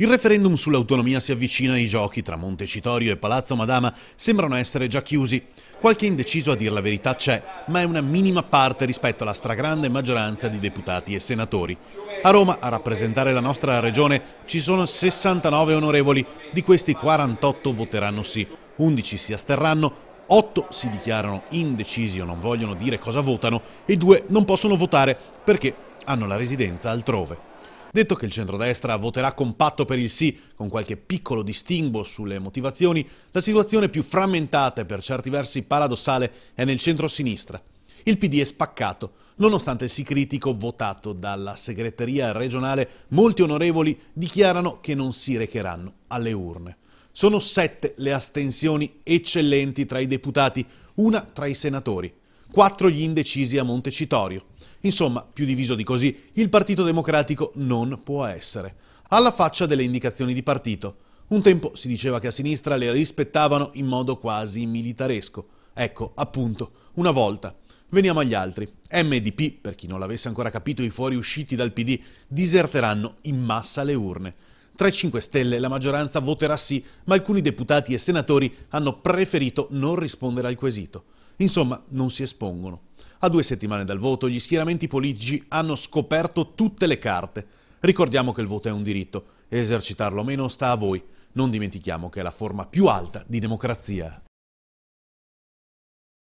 Il referendum sull'autonomia si avvicina ai giochi tra Montecitorio e Palazzo Madama sembrano essere già chiusi. Qualche indeciso a dir la verità c'è, ma è una minima parte rispetto alla stragrande maggioranza di deputati e senatori. A Roma, a rappresentare la nostra regione, ci sono 69 onorevoli, di questi 48 voteranno sì, 11 si asterranno, 8 si dichiarano indecisi o non vogliono dire cosa votano e 2 non possono votare perché hanno la residenza altrove. Detto che il centrodestra voterà compatto per il sì, con qualche piccolo distinguo sulle motivazioni, la situazione più frammentata e per certi versi paradossale è nel centro-sinistra. Il PD è spaccato, nonostante il sì critico votato dalla segreteria regionale, molti onorevoli dichiarano che non si recheranno alle urne. Sono sette le astensioni eccellenti tra i deputati, una tra i senatori, quattro gli indecisi a Montecitorio. Insomma, più diviso di così, il Partito Democratico non può essere. Alla faccia delle indicazioni di partito. Un tempo si diceva che a sinistra le rispettavano in modo quasi militaresco. Ecco, appunto, una volta. Veniamo agli altri. MDP, per chi non l'avesse ancora capito, i fuoriusciti dal PD diserteranno in massa le urne. Tra i 5 Stelle la maggioranza voterà sì, ma alcuni deputati e senatori hanno preferito non rispondere al quesito. Insomma, non si espongono. A due settimane dal voto gli schieramenti politici hanno scoperto tutte le carte. Ricordiamo che il voto è un diritto, e esercitarlo o meno sta a voi. Non dimentichiamo che è la forma più alta di democrazia.